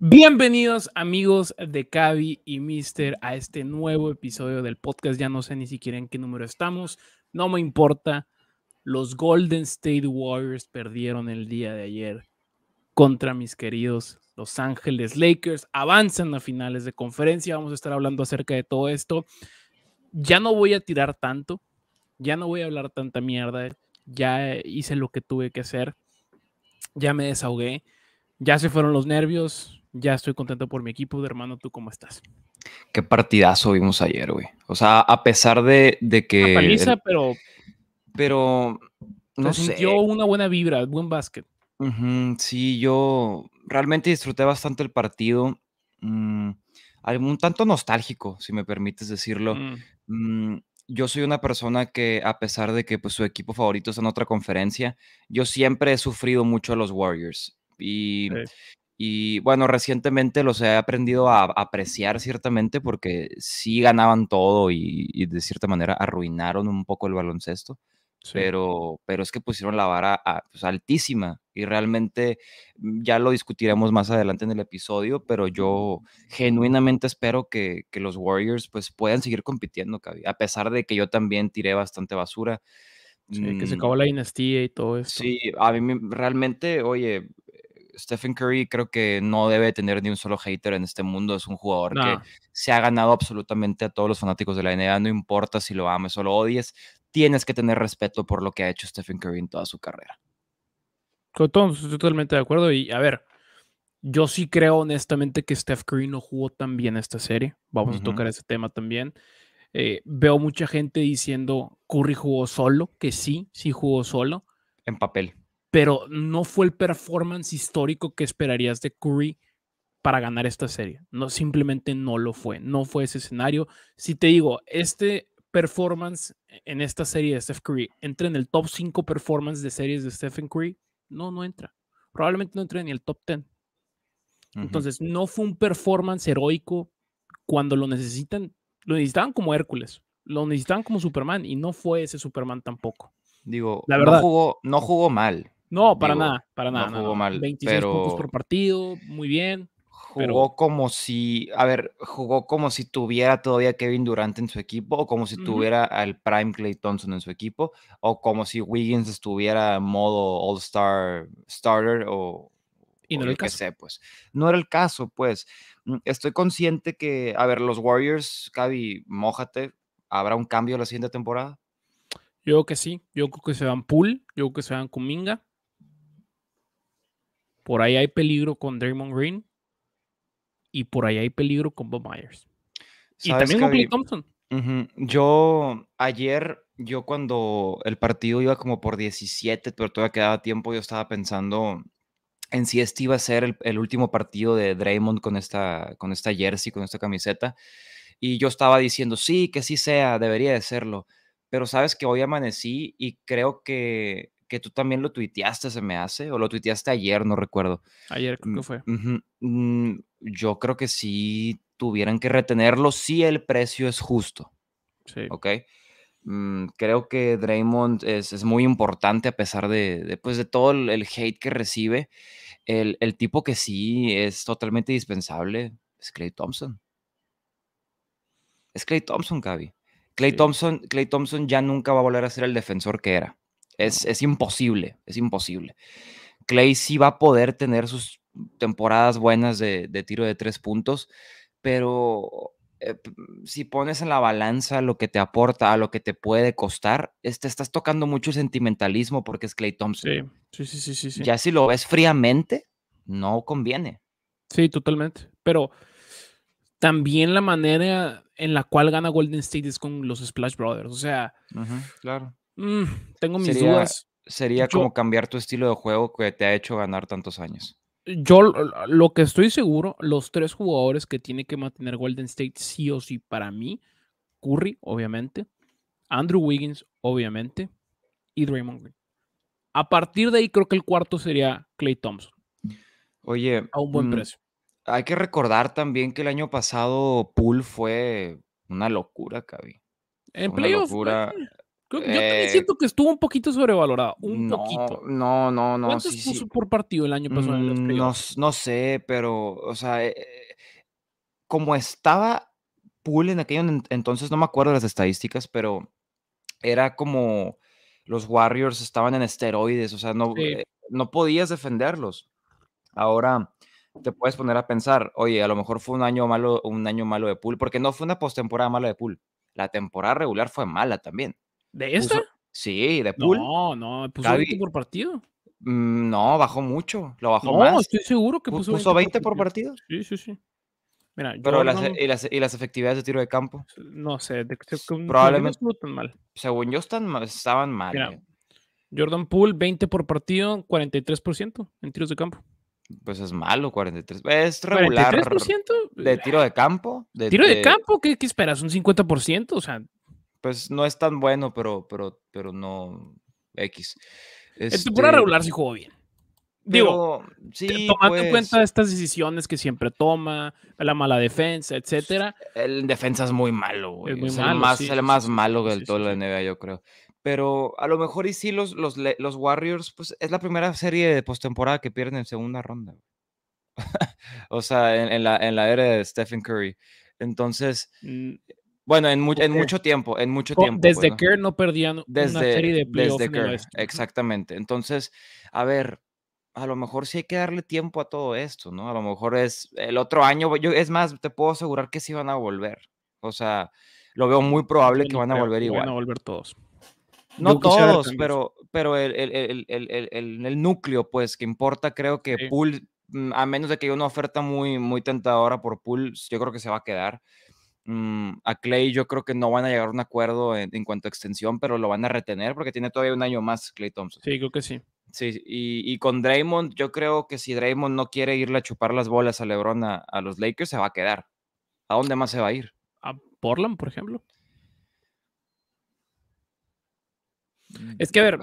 Bienvenidos amigos de Cavi y Mister a este nuevo episodio del podcast. Ya no sé ni siquiera en qué número estamos, no me importa. Los Golden State Warriors perdieron el día de ayer contra mis queridos Los Ángeles Lakers. Avanzan a finales de conferencia, vamos a estar hablando acerca de todo esto. Ya no voy a tirar tanto, ya no voy a hablar tanta mierda, ya hice lo que tuve que hacer, ya me desahogué, ya se fueron los nervios, ya estoy contento por mi equipo. De hermano, ¿tú cómo estás? Qué partidazo vimos ayer, güey. O sea, a pesar de, que. paliza, pero. Pero. No sé. Dio una buena vibra, buen básquet. sí, yo realmente disfruté bastante el partido. Mm, un tanto nostálgico, si me permites decirlo. Mm. Mm, yo soy una persona que, a pesar de que pues, su equipo favorito está en otra conferencia, yo siempre he sufrido mucho a los Warriors. Y y bueno, recientemente los he aprendido a apreciar ciertamente porque sí ganaban todo y, de cierta manera arruinaron un poco el baloncesto. Pero, pero es que pusieron la vara pues, altísima y realmente mm, ya lo discutiremos más adelante en el episodio, pero yo genuinamente espero que, que los Warriors pues puedan seguir compitiendo, a pesar de que yo también tiré bastante basura. que se mm. acabó la dinastía y todo eso. Sí, a mí realmente, oye, Stephen Curry creo que no debe tener ni un solo hater en este mundo. Es un jugador que se ha ganado absolutamente a todos los fanáticos de la NBA. No importa si lo ames o lo odies, tienes que tener respeto por lo que ha hecho Stephen Curry en toda su carrera. todo, estoy totalmente de acuerdo. Y a ver, yo sí creo honestamente que Steph Curry no jugó tan bien esta serie. Vamos a tocar ese tema también. Eh, veo mucha gente diciendo Curry jugó solo, que sí, sí jugó solo. En papel pero no fue el performance histórico que esperarías de Curry para ganar esta serie. No, simplemente no lo fue, no fue ese escenario. Si te digo, este performance e-, en esta serie de Steph Curry entra en el top 5 performance de series de Stephen Curry, no, no entra. Probablemente no entre ni el top 10. Entonces, no fue un performance heroico cuando lo necesitan, lo necesitaban como Hércules, lo necesitaban como Superman y no fue ese Superman tampoco. Digo, la verdad, no jugó mal, no, para nada, para nada. No jugó mal. 26 puntos por partido, muy bien. Jugó como si, a ver, jugó como si tuviera todavía Kevin Durant en su equipo, o como si tuviera al Prime Clay Thompson en su equipo, o como si Wiggins estuviera en modo All-Star Starter o, y no Sé, pues. No era el caso, pues. Mm, estoy consciente que, a ver, los Warriors, Cavi, mójate, ¿habrá un cambio la siguiente temporada? Yo creo que sí. Yo creo que se van Pool, yo creo que se van Kuminga. Por ahí hay peligro con Draymond Green y por ahí hay peligro con Bob Myers. Y también con Clay Thompson. Yo ayer, yo cuando el partido iba como por 17, pero todavía quedaba tiempo, yo estaba pensando en si este iba a ser el, último partido de Draymond con esta, con esta jersey, con esta camiseta. Y yo estaba diciendo, sí, que sí sea, debería de serlo. Pero sabes que hoy amanecí y creo que que tú también lo tuiteaste, se me hace, o lo tuiteaste ayer, no recuerdo. Ayer creo mm, que fue. Mm, yo creo que sí tuvieran que retenerlo si el precio es justo. Sí. ¿Ok? Mm, creo que Draymond es, muy importante a pesar de, de, pues, de todo el, hate que recibe. El, tipo que sí es totalmente dispensable es Clay Thompson. Es Clay Thompson, Gaby Clay, Thompson, Clay Thompson ya nunca va a volver a ser el defensor que era. Es, imposible, es imposible. Clay sí va a poder tener sus temporadas buenas de, tiro de tres puntos, pero eh, si pones en la balanza lo que te aporta a lo que te puede costar, es, te estás tocando mucho el sentimentalismo porque es Clay Thompson. Sí, sí, sí, Ya si lo ves fríamente, no conviene. Sí, totalmente. Pero también la manera en la cual gana Golden State es con los Splash Brothers. O sea, claro. Mm, tengo mis dudas. Sería como cambiar tu estilo de juego que te ha hecho ganar tantos años. Yo lo que estoy seguro, los tres jugadores que tiene que mantener Golden State sí o sí para mí, Curry, obviamente, Andrew Wiggins, obviamente, y Draymond Green. A partir de ahí creo que el cuarto sería Clay Thompson. Oye, a un buen mm, precio. Hay que recordar también que el año pasado Pool fue una locura, Cavi. En Locura. Eh yo también eh, siento que estuvo un poquito sobrevalorado. Un no, poquito. No, no, no. ¿Cuántos puso por partido el año pasado mm, No, sé, pero, o sea, eh, como estaba Pool en aquello entonces, no me acuerdo las estadísticas, pero era como los Warriors estaban en esteroides, o sea, no, eh, no podías defenderlos. Ahora te puedes poner a pensar, oye, a lo mejor fue un año malo, un año malo de pool, porque no fue una postemporada mala de pool. La temporada regular fue mala también. ¿De esta? sí, de pool. No, no, puso 20 por partido. Mm, no, bajó mucho, lo bajó no, más. No, estoy seguro que puso, puso 20, por, partido. Sí, sí, sí. Mira, Pero e las, y, las, efectividades de tiro de campo. No sé, probablemente no están mal. Según yo estaban mal. Eh. Jordan Pool, 20 por partido, 43% en tiros de campo. Pues es malo, 43. Es regular. ¿43%? ¿De tiro eh, de campo? De, ¿Tiro de, campo? ¿Qué, esperas? ¿Un 50%? O sea, pues no es tan bueno, pero, pero, pero no X. Este, en regular si jugó bien. Digo, tomando en cuenta pues estas decisiones que siempre toma, la mala defensa, etcétera. El defensa es muy malo, güey. Es, el más, malo del todo la NBA, yo creo. Pero a lo mejor y sí los, los, Warriors, pues es la primera serie de postemporada que pierden en segunda ronda. o sea, la, en la era de Stephen Curry. Entonces, mm. Bueno, en, mucho tiempo, en mucho tiempo. Desde pues, Kerr ¿no? perdían desde, una serie de playoffs. exactamente. Entonces, a ver, a lo mejor sí hay que darle tiempo a todo esto, ¿no? A lo mejor es el otro año, yo, es más, te puedo asegurar que sí van a volver. O sea, lo veo muy probable que van a volver igual. Van a volver todos. No todos, pero, pero el, el, el, el, núcleo, pues, que importa, creo que Pool, mm, a menos de que haya una oferta muy, muy tentadora por Pool, yo creo que se va a quedar. Mm, a Clay yo creo que no van a llegar a un acuerdo en, cuanto a extensión, pero lo van a retener porque tiene todavía un año más Clay Thompson. Sí, creo que sí. Sí, y, con Draymond, yo creo que si Draymond no quiere irle a chupar las bolas a LeBron a, los Lakers, se va a quedar. ¿A dónde más se va a ir? A Portland, por ejemplo. Mm, es que, a ver.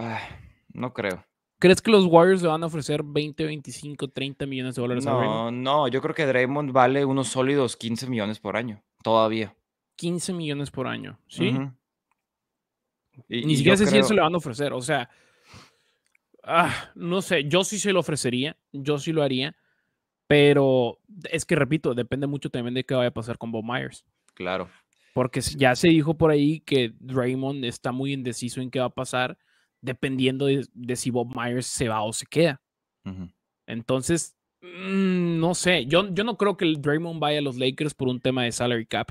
no creo. ¿Crees que los Warriors le van a ofrecer 20, 25, 30 millones de dólares a Draymond? No, yo creo que Draymond vale unos sólidos 15 millones por año. Todavía. 15 millones por año, ¿sí? Ni siquiera sé si eso le van a ofrecer, o sea, ah, no sé, yo sí se lo ofrecería, yo sí lo haría, pero es que repito, depende mucho también de qué vaya a pasar con Bob Myers. Claro. Porque ya se dijo por ahí que Raymond está muy indeciso en qué va a pasar, dependiendo de, si Bob Myers se va o se queda. Entonces, Mm, no sé, yo, yo no creo que el Draymond vaya a los Lakers por un tema de salary cap.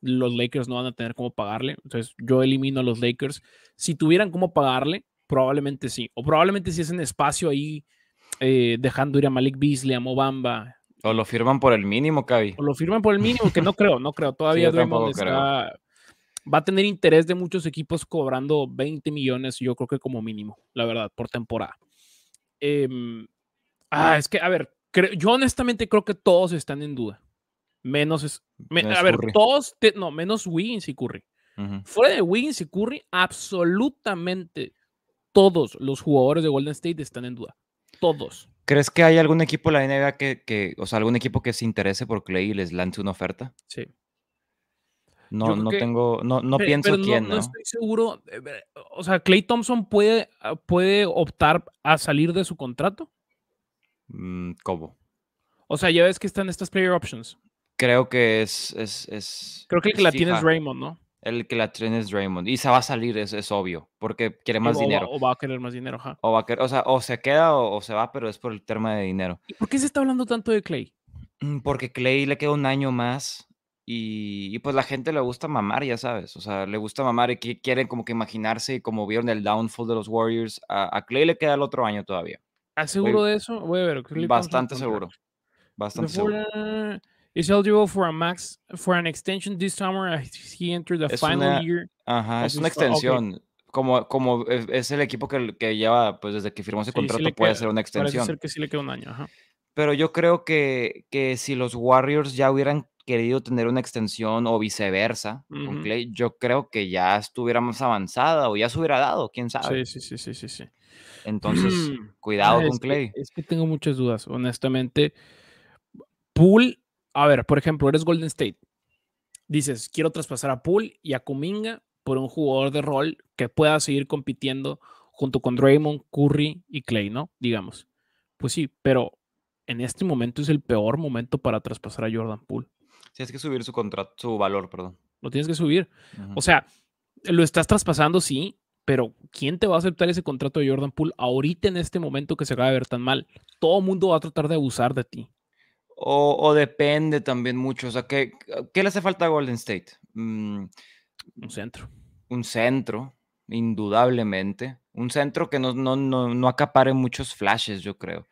Los Lakers no van a tener cómo pagarle, entonces yo elimino a los Lakers. Si tuvieran cómo pagarle, probablemente sí, o probablemente si es en espacio ahí eh, dejando ir a Malik Beasley, a Mobamba. O lo firman por el mínimo, Cavi. O lo firman por el mínimo, que no creo, no creo. Todavía Draymond está, va a tener interés de muchos equipos cobrando 20 millones, yo creo que como mínimo, la verdad, por temporada. Em, ah, es que, a ver, yo honestamente creo que todos están en duda. Menos, es, ver, todos, no, menos Wiggins y Curry. Fuera de Wiggins y Curry, absolutamente todos los jugadores de Golden State están en duda. Todos. ¿Crees que hay algún equipo de la NBA que, o sea, algún equipo que se interese por Clay y les lance una oferta? Sí. No, tengo, no, pienso quién. No, estoy seguro. Eh, o sea, Clay Thompson puede, ah, puede optar a salir de su contrato. Mm, ¿Cómo? O sea, ya ves que están estas player options. Creo que es. es, es Creo que el que la tiene es Raymond, ¿no? El que la tiene es Raymond. Y se va a salir, es, obvio, porque quiere más dinero. O va, a querer más dinero, ¿ja? O, va a querer, o, sea, o se queda o, se va, pero es por el tema de dinero. ¿Y por qué se está hablando tanto de Clay? Mm, porque Clay le queda un año más y, pues la gente le gusta mamar, ya sabes. O sea, le gusta mamar y quieren como que imaginarse como vieron el downfall de los Warriors. a Clay le queda el otro año todavía. ¿Estás seguro de eso? Bastante seguro. Bastante seguro. Is eligible for a max for an extension this summer as he entered the es final una, year. Ajá, es una oh, extensión. Como, como es el equipo que, que lleva, pues desde que firmó ese contrato puede ser una extensión. Puede ser que sí le queda un año, Pero yo creo que, que si los Warriors ya hubieran querido tener una extensión o viceversa con yo creo que ya estuviera más avanzada o ya se hubiera dado, quién sabe. Sí, sí, sí, sí, sí. sí. Entonces, mm. cuidado ah, con Clay. es que tengo muchas dudas, honestamente. Pool, a ver, por ejemplo, eres Golden State. Dices, quiero traspasar a Pool y a Kuminga por un jugador de rol que pueda seguir compitiendo junto con Draymond, Curry y Clay, ¿no? Digamos. Pues sí, pero en este momento es el peor momento para traspasar a Jordan si Tienes que subir su contrato, su valor, perdón. Lo tienes que subir. O sea, lo estás traspasando, sí, pero ¿quién te va a aceptar ese contrato de Jordan Poole ahorita en este momento que se acaba de ver tan mal? Todo el mundo va a tratar de abusar de ti. O, depende también mucho. O sea, ¿qué, le hace falta a Golden State? Mm, un centro. Un centro, indudablemente. Un centro que no, no, no, no acapare muchos flashes, yo creo.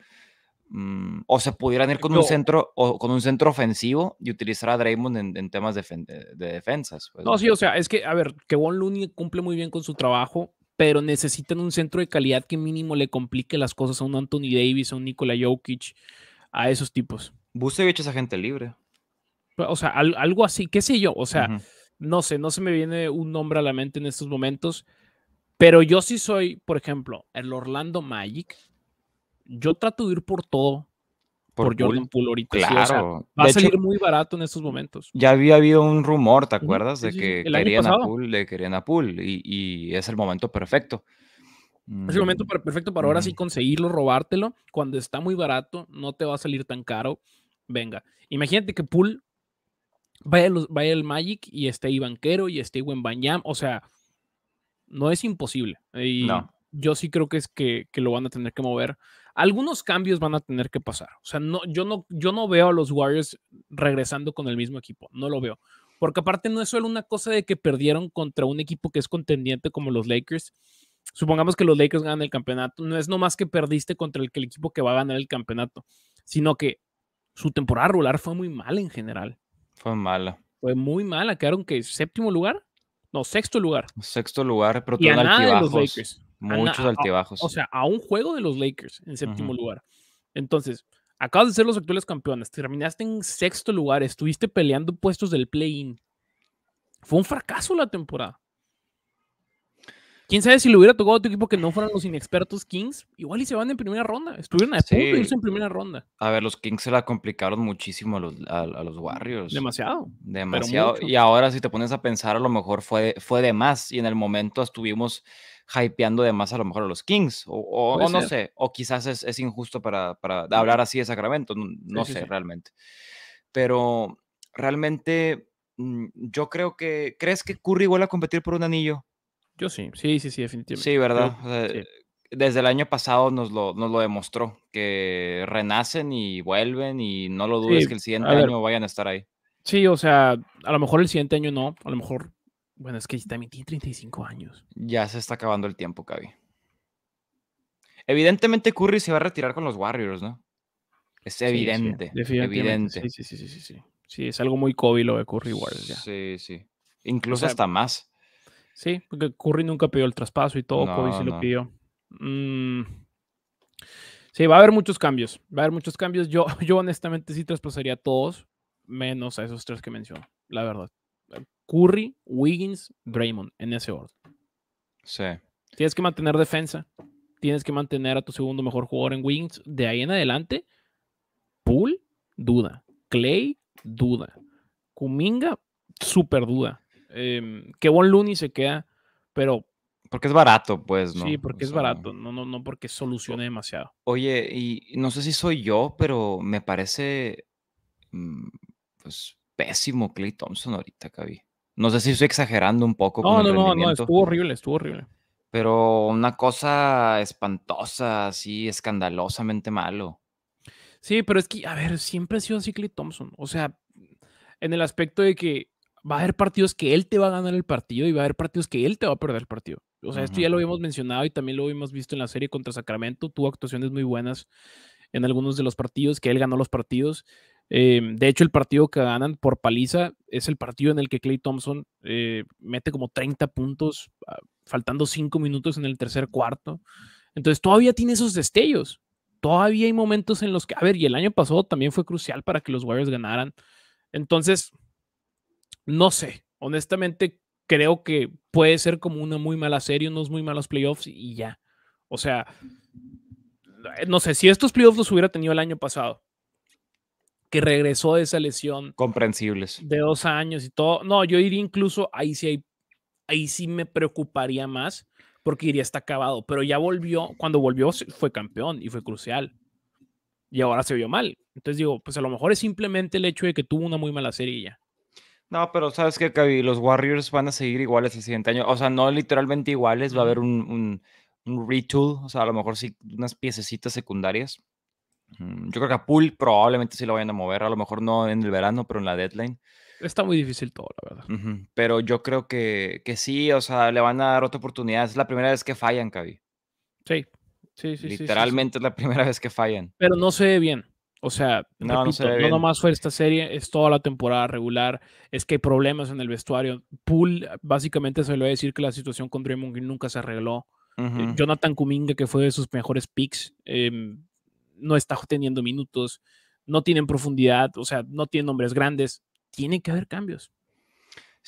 Mm, o se pudieran ir con un centro o con un centro ofensivo y utilizar a Draymond en, temas de, defensas. Pues, no, sí, o sea, es que, a ver, que Von Looney cumple muy bien con su trabajo, pero necesitan un centro de calidad que mínimo le complique las cosas a un Anthony Davis, a un Nikola Jokic, a esos tipos. Busevich es agente libre. O sea, algo así, qué sé yo, o sea, no sé, no se me viene un nombre a la mente en estos momentos, pero yo sí soy, por ejemplo, el Orlando Magic, yo trato de ir por todo. Por, Jordan Poole ahorita. Claro. va a salir muy barato en estos momentos. Ya había habido un rumor, ¿te acuerdas? de que querían a Poole, le querían a Poole. Y, es el momento perfecto. Es el momento mm, perfecto para ahora sí conseguirlo, robártelo. Cuando está muy barato, no te va a salir tan caro. Venga, imagínate que Pool vaya, los, el Magic y esté ahí banquero y esté buen Banyam. O sea, no es imposible. Y yo sí creo que es que, que, lo van a tener que mover algunos cambios van a tener que pasar. O sea, no, yo, no, yo no veo a los Warriors regresando con el mismo equipo, no lo veo. Porque aparte no es solo una cosa de que perdieron contra un equipo que es contendiente como los Lakers. Supongamos que los Lakers ganan el campeonato, no es nomás que perdiste contra el, equipo que va a ganar el campeonato, sino que su temporada regular fue muy mala en general. Fue mala. Fue muy mala, quedaron que séptimo lugar, no, sexto lugar. Sexto lugar, pero de los Lakers. Muchos altibajos. o sea, a un juego de los Lakers en séptimo lugar. Entonces, acabas de ser los actuales campeones, terminaste en sexto lugar, estuviste peleando puestos del play-in. Fue un fracaso la temporada. Quién sabe si le hubiera tocado a tu equipo que no fueran los inexpertos Kings, igual y se van en primera ronda. Estuvieron a punto de irse en primera ronda. A ver, los Kings se la complicaron muchísimo a los, a, los Warriors. Demasiado. Demasiado. Y ahora, si te pones a pensar, a lo mejor fue, fue de más. Y en el momento estuvimos hypeando de más a lo mejor a los Kings, o, no sé, o quizás es, injusto para, hablar así de Sacramento, no, sé realmente. Pero realmente mm, yo creo que, ¿crees que Curry vuelve a competir por un anillo? Yo sí, sí, sí, sí, definitivamente. Sí, ¿verdad? Desde el año pasado nos lo, demostró, que renacen y vuelven y no lo dudes que el siguiente año vayan a estar ahí. Sí, o sea, a lo mejor el siguiente año no, a lo mejor, bueno, es que también tiene 35 años. Ya se está acabando el tiempo, Cavi. Evidentemente Curry se va a retirar con los Warriors, ¿no? Es evidente, sí, sí. evidente. Sí, sí, sí, sí, sí, sí. es algo muy Kobe lo de Curry Warriors Sí, sí. Incluso hasta más. Sí, porque Curry nunca pidió el traspaso y todo, no, sí lo pidió. Mm. Sí, va a haber muchos cambios. Va a haber muchos cambios. Yo, yo honestamente sí traspasaría a todos, menos a esos tres que menciono, la verdad. Curry, Wiggins, Draymond, en ese orden. Sí. Tienes que mantener defensa. Tienes que mantener a tu segundo mejor jugador en Wiggins. De ahí en adelante, Pool, duda. Clay, duda. Kuminga, súper duda. Em, que Von Looney se queda, pero. Porque es barato, pues, ¿no? Sí, porque es barato, no, no, no porque solucione demasiado. Oye, y no sé si soy yo, pero me parece. Mm, pues pésimo Clay Thompson ahorita, Cavi. No sé si estoy exagerando un poco. No, no, no, no, estuvo horrible, estuvo horrible. Pero una cosa espantosa, así, escandalosamente malo. Sí, pero es que, a ver, siempre ha sido así Clay Thompson. O sea, en el aspecto de que va a haber partidos que él te va a ganar el partido y va a haber partidos que él te va a perder el partido. O sea, esto ya lo habíamos mencionado y también lo habíamos visto en la serie contra Sacramento. Tuvo actuaciones muy buenas en algunos de los partidos, que él ganó los partidos. Em, de hecho, el partido que ganan por paliza es el partido en el que Clay Thompson eh, mete como 30 puntos, ah, faltando 5 minutos en el tercer cuarto. Entonces, todavía tiene esos destellos. Todavía hay momentos en los que, a ver, y el año pasado también fue crucial para que los Warriors ganaran. Entonces, no sé, honestamente creo que puede ser como una muy mala serie, unos muy malos playoffs y ya. O sea, eh, no sé, si estos playoffs los hubiera tenido el año pasado, que regresó de esa lesión. Comprensibles. De dos años y todo. No, yo iría incluso, ahí sí, hay, ahí sí me preocuparía más, porque iría hasta acabado. Pero ya volvió, cuando volvió fue campeón y fue crucial. Y ahora se vio mal. Entonces digo, pues a lo mejor es simplemente el hecho de que tuvo una muy mala serie y ya. No, pero sabes que Kavi? los Warriors van a seguir iguales el siguiente año. O sea, no literalmente iguales, va a haber un, un, retool, o sea, a lo mejor sí unas piececitas secundarias. Mm, yo creo que a Pool probablemente sí lo vayan a mover, a lo mejor no en el verano, pero en la deadline. Está muy difícil todo, la verdad. Pero yo creo que, sí, o sea, le van a dar otra oportunidad. Es la primera vez que fallan, Kavi. Sí, sí, sí. Literalmente es la primera vez que fallan. Pero no se ve bien. O sea, no, repito, no, nomás fue esta serie, es toda la temporada regular, es que hay problemas en el vestuario. Pool básicamente se le va a decir que la situación con Draymond nunca se arregló. Eh, Jonathan Kuminga, que fue de sus mejores picks, em, no está teniendo minutos, no tienen profundidad, o sea, no tienen nombres grandes. Tiene que haber cambios.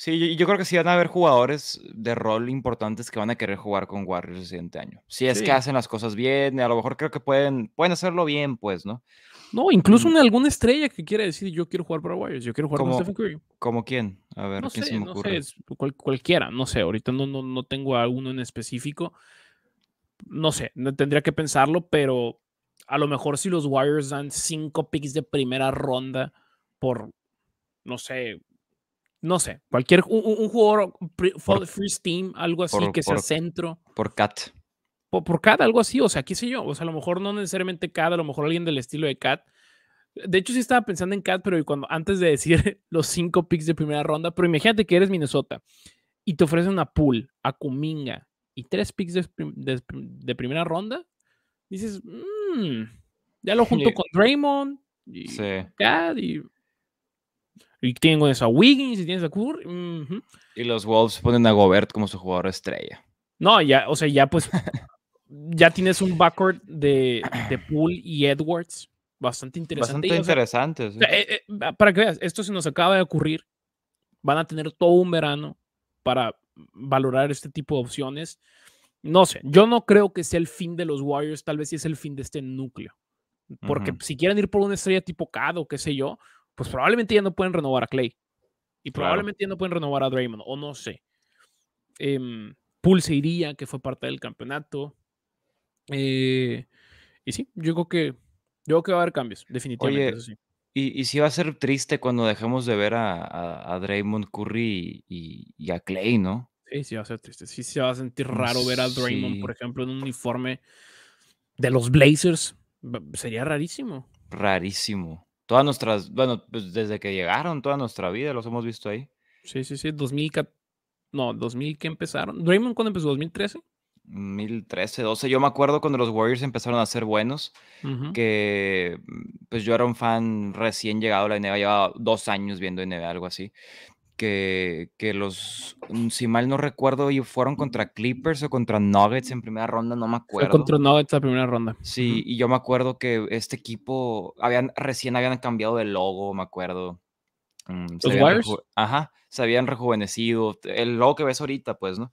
Sí, yo, creo que sí van a haber jugadores de rol importantes que van a querer jugar con Warriors el siguiente año. Si es que hacen las cosas bien, a lo mejor creo que pueden, pueden hacerlo bien, pues, ¿no? No, incluso mm. alguna estrella que quiera decir yo quiero jugar para Warriors, yo quiero jugar con Stephen Curry. ¿Como quién? A ver, ¿quién se me no Sé, cualquiera, no sé, ahorita no, no, no tengo a en específico. No sé, tendría que pensarlo, pero a lo mejor si los Warriors dan cinco picks de primera ronda por, no sé, no sé, cualquier, un, jugador free steam, algo así, que sea centro. Por Cat. Por, Cat, algo así, o sea, qué sé yo, o sea, a lo mejor no necesariamente Cat, a lo mejor alguien del estilo de Cat. De hecho, sí estaba pensando en Cat, pero cuando, antes de decir los cinco picks de primera ronda, pero imagínate que eres Minnesota y te ofrecen a Pool, a Kuminga y tres picks de, primera ronda, dices, mmm, ya lo junto con Draymond y y y tienen con esa Wiggins y tienes a Y los Wolves ponen a Gobert como su jugador estrella. No, ya, o sea, ya pues, ya tienes un backcourt de, de Poole y Edwards. Bastante interesante. Bastante para que veas, esto se nos acaba de ocurrir. Van a tener todo un verano para valorar este tipo de opciones. No sé, yo no creo que sea el fin de los Warriors, tal vez sí es el fin de este núcleo. Porque si quieren ir por una estrella tipo o qué sé yo, pues probablemente ya no pueden renovar a Clay. Y probablemente ya no pueden renovar a Draymond, o no sé. Em, Pulse iría, que fue parte del campeonato. Eh, y sí, yo creo que yo que va a haber cambios, definitivamente. Y, y, sí va a ser triste cuando dejemos de ver a, Draymond Curry y, a Clay, ¿no? Sí, sí va a ser triste. Sí se va a sentir mm, raro ver a Draymond, por ejemplo, en un uniforme de los Blazers. Sería rarísimo. Rarísimo. Todas nuestras, bueno, pues desde que llegaron, toda nuestra vida los hemos visto ahí. Sí, sí, sí, 2000, no, 2000 que empezaron. Draymond, ¿cuándo empezó? ¿2013? 2013, 12. Yo me acuerdo cuando los Warriors empezaron a ser buenos, que pues yo era un fan recién llegado a la NBA, llevaba dos años viendo NBA, algo así que, que, los, mm, si mal no recuerdo, fueron contra Clippers o contra Nuggets en primera ronda, no me acuerdo. Fue contra Nuggets la primera ronda. Sí, y yo me acuerdo que este equipo, habían, recién habían cambiado de logo, me acuerdo. Mm, ¿Los Warriors? Ajá, se habían rejuvenecido, el logo que ves ahorita, pues, ¿no?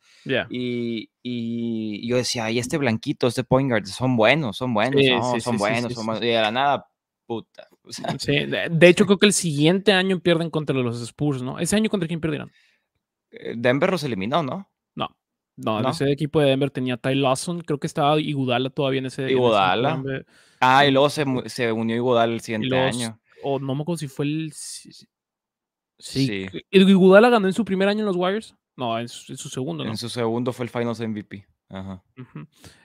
Y, y, yo decía, ay, este blanquito, este point guard, son buenos, son buenos, son, buenos, son buenos, y de la nada, puta, de, hecho, creo que el siguiente año pierden contra los Spurs, ¿no? ¿Ese año contra quién perdieron? Eh, Denver los eliminó, ¿no? No, no, no, ese equipo de Denver tenía Ty Lawson, creo que estaba Igudala todavía en ese. Igudala. ah, y luego se, unió Igudala el siguiente año. O no me acuerdo si fue el. Sí. ¿Igudala ganó en su primer año en los Warriors? No, en su, segundo, ¿no? En su segundo fue el Finals MVP. Ajá.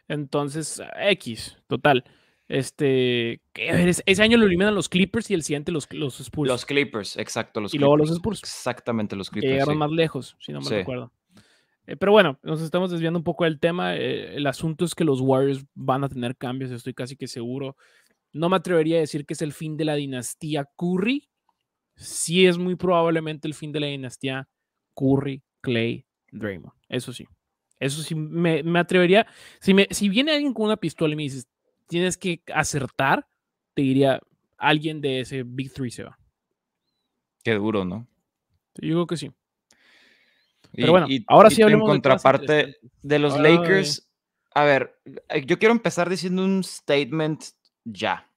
Entonces, X, total. Este, ese año lo eliminan los Clippers y el siguiente los, Spurs. Los Clippers, exacto. Los y luego los Spurs. Exactamente, los Clippers. Llegaron más lejos, si no me acuerdo recuerdo. Eh, pero bueno, nos estamos desviando un poco del tema. Eh, el asunto es que los Warriors van a tener cambios, estoy casi que seguro. No me atrevería a decir que es el fin de la dinastía Curry. Sí es muy probablemente el fin de la dinastía Curry, Clay, Draymond. Eso sí. Eso sí, me, atrevería. Si, me, si viene alguien con una pistola y me dices, tienes que acertar, te diría, alguien de ese Big Three se va. Qué duro, ¿no? Yo digo que sí. Pero bueno, ahora sí hablemos en contraparte de, los Lakers. A ver, eh, yo quiero empezar diciendo un statement ya.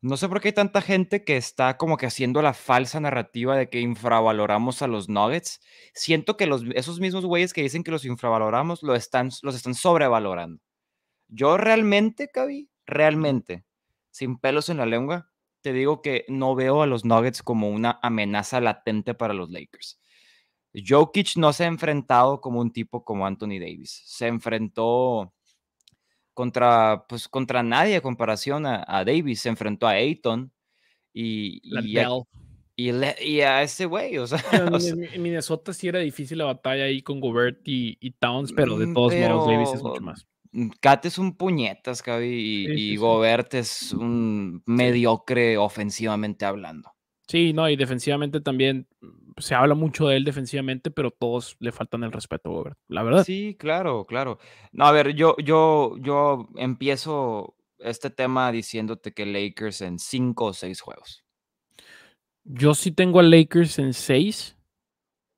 No sé por qué hay tanta gente que está como que haciendo la falsa narrativa de que infravaloramos a los Nuggets. Siento que los, esos mismos güeyes que dicen que los infravaloramos lo están, los están sobrevalorando. Yo realmente, Cavi, realmente, sin pelos en la lengua, te digo que no veo a los Nuggets como una amenaza latente para los Lakers. Jokic no se ha enfrentado como un tipo como Anthony Davis. Se enfrentó contra, pues, contra nadie en comparación a, Davis. Se enfrentó a Ayton y, a, ese güey. en, Minnesota sí era difícil la batalla ahí con Gobert y, Towns, pero de mm, todos modos Davis es mucho más. Cat mm, es un puñetas, Javi, y, Gobert es un mediocre ofensivamente hablando. Sí, no, y defensivamente también mm, se habla mucho de él defensivamente, pero todos le faltan el respeto, a Gobert, la verdad. Sí, claro, claro. No, a ver, yo, yo, yo empiezo este tema diciéndote que Lakers en cinco o seis juegos. Yo sí tengo a Lakers en seis,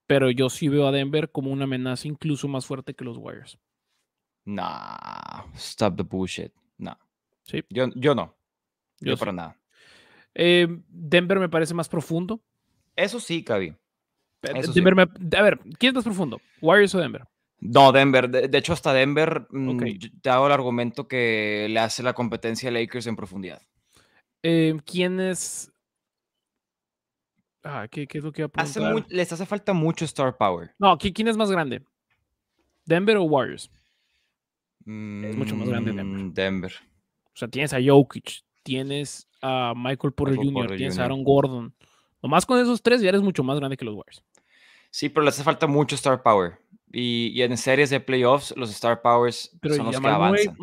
pero yo sí veo a Denver como una amenaza incluso más fuerte que los Warriors. No, stop the bullshit. No. Yo, no. Yo, para nada. Eh, Denver me parece más profundo. Eso sí, Cavi. Eh, a ver, ¿quién es más profundo? ¿Warriors o Denver? No, Denver. De, hecho, hasta Denver mm, te hago el argumento que le hace la competencia a Lakers en profundidad. Eh, ¿Quién es? Ah, ¿qué, es lo que les hace falta mucho star power. No, ¿quién es más grande? ¿Denver o Warriors? es mucho más grande Denver. Mm, Denver. O sea, tienes a Jokic, tienes a Michael Porter Jr., tienes a Aaron Gordon. Nomás con esos tres ya eres mucho más grande que los Warriors. Sí, pero les hace falta mucho star power. Y, en series de playoffs, los star powers son los que avanzan.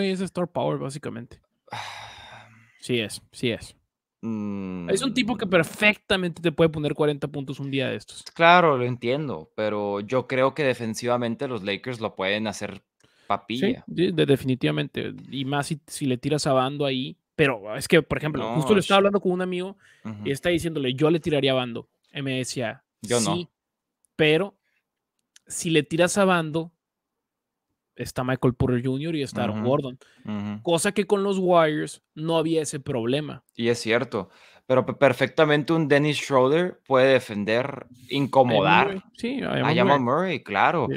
es star power, básicamente. Sí es, sí es. Mm. Es un tipo que perfectamente te puede poner 40 puntos un día de estos. Claro, lo entiendo, pero yo creo que defensivamente los Lakers lo pueden hacer papilla. Sí, definitivamente. Y más si, le tiras a bando ahí. Pero es que, por ejemplo, justo le estaba hablando con un amigo y está diciéndole, yo le tiraría a bando. Y me decía, yo sí, no. Pero si le tiras a bando, está Michael Porter Jr. y está Aaron Gordon. Cosa que con los Warriors no había ese problema. Y es cierto pero perfectamente un Dennis Schroeder puede defender, incomodar sí, a, Jamal Murray, claro.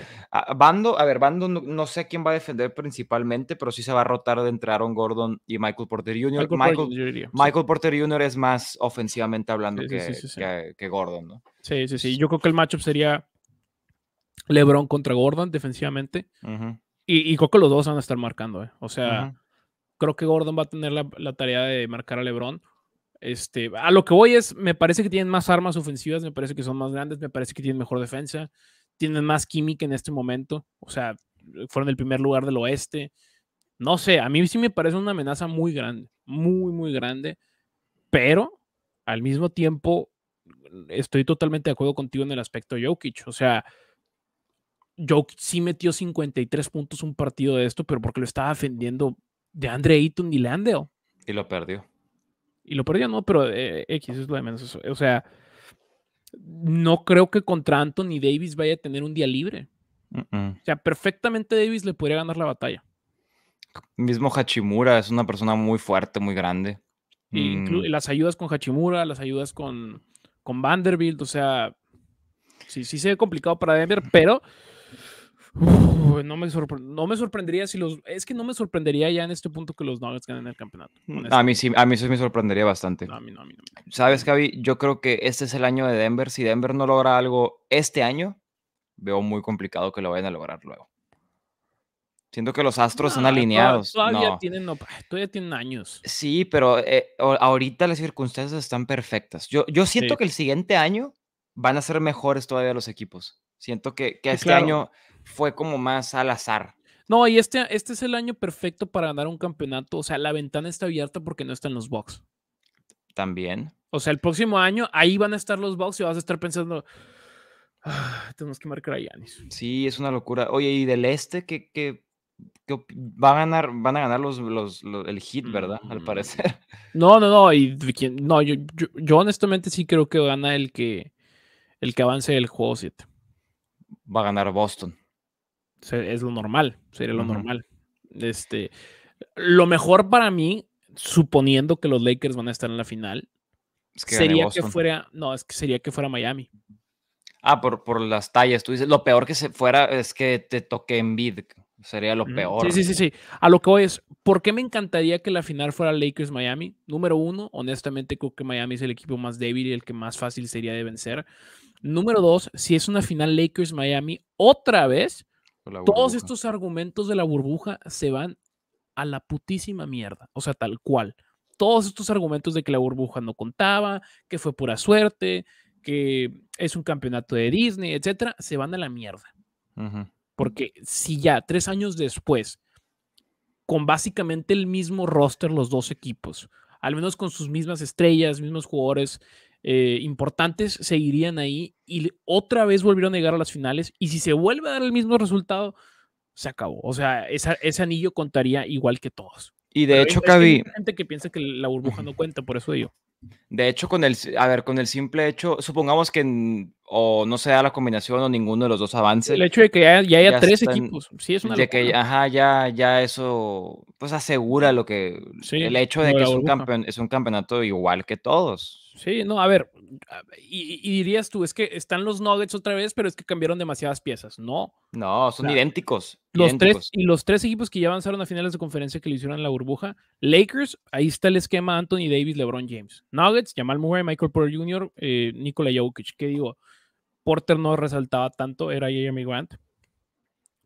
Bando, a ver, Bando no, sé quién va a defender principalmente, pero sí se va a rotar de entre Aaron Gordon y Michael Porter Jr. Michael, Porter, Jr. es más ofensivamente hablando que, Gordon, ¿no? Sí, sí, sí. Yo creo que el matchup sería LeBron contra Gordon defensivamente. y, creo que los dos van a estar marcando, ¿eh? O sea, creo que Gordon va a tener la tarea de marcar a LeBron este, a lo que voy es, me parece que tienen más armas ofensivas, me parece que son más grandes, me parece que tienen mejor defensa, tienen más química en este momento, o sea, fueron el primer lugar del oeste. No sé, a mí sí me parece una amenaza muy grande, muy, muy grande, pero al mismo tiempo estoy totalmente de acuerdo contigo en el aspecto de Jokic, o sea, Jokic sí metió 53 puntos un partido de esto, pero porque lo estaba defendiendo de Andre Ayton y Y lo perdió y lo perdió, ¿no? Pero eh, X es lo de menos. O sea, no creo que contra Anthony Davis vaya a tener un día libre. O sea, perfectamente Davis le podría ganar la batalla. Mismo Hachimura es una persona muy fuerte, muy grande. Y mm. las ayudas con Hachimura, las ayudas con, con Vanderbilt, o sea, sí, sí se ve complicado para Denver, pero no, me no me sorprendería si los. Es que no me sorprendería ya en este punto que los Nuggets ganen el campeonato. Mm, a mí sí, a mí eso me sorprendería bastante. a mí no, a mí no, Sabes, Gaby, yo creo que este es el año de Denver. Si Denver no logra algo este año, veo muy complicado que lo vayan a lograr luego. Siento que los astros están alineados. Todavía, Tienen, años. Sí, pero eh, ahorita las circunstancias están perfectas. Yo, yo siento que el siguiente año van a ser mejores todavía los equipos. Siento que, este año fue como más al azar. No, y este, este es el año perfecto para ganar un campeonato. O sea, la ventana está abierta porque no están los box También. O sea, el próximo año ahí van a estar los box y vas a estar pensando, ah, tenemos que marcar a Yanis. Sí, es una locura. Oye, ¿y del este qué, va a ganar, van a ganar los, el hit, verdad? Al mm. parecer. No, no, no. Y, no yo, yo, honestamente sí creo que gana el que, el que avance el juego 7. Va a ganar Boston es lo normal, sería lo normal. Este, lo mejor para mí, suponiendo que los Lakers van a estar en la final, sería que fuera, no, es que sería que fuera Miami. Ah, por, por las tallas, tú dices, lo peor que se fuera es que te toque en bid, sería lo peor. Sí, sí, sí, sí. A lo que voy es, ¿por qué me encantaría que la final fuera Lakers-Miami? Número uno, honestamente creo que Miami es el equipo más débil y el que más fácil sería de vencer. Número dos, si es una final Lakers-Miami otra vez, todos estos argumentos de la burbuja se van a la putísima mierda, o sea, tal cual. Todos estos argumentos de que la burbuja no contaba, que fue pura suerte, que es un campeonato de Disney, etcétera, se van a la mierda. Porque si ya tres años después, con básicamente el mismo roster, los dos equipos, al menos con sus mismas estrellas, mismos jugadores, eh, importantes seguirían ahí y otra vez volvieron a llegar a las finales y si se vuelve a dar el mismo resultado, se acabó. O sea, ese anillo contaría igual que todos. Y de hecho, gente que piensa que la burbuja no cuenta, por eso digo. De hecho, con el, a ver, con el simple hecho, supongamos que o no se da la combinación o ninguno de los dos avances El hecho de que ya, haya tres equipos, sí es una que, ajá, ya, ya eso, pues asegura lo que, el hecho de que es es un campeonato igual que todos. Sí, no, a ver, y, dirías tú, es que están los Nuggets otra vez, pero es que cambiaron demasiadas piezas, ¿no? No, son idénticos. Los tres, y los tres equipos que ya avanzaron a finales de conferencia que le hicieron en la burbuja, Lakers, ahí está el esquema Anthony Davis, LeBron James. Nuggets, Jamal Murray, Michael Porter Jr., eh, Nikola Jokic, ¿qué digo? Porter no resaltaba tanto, era Jeremy Grant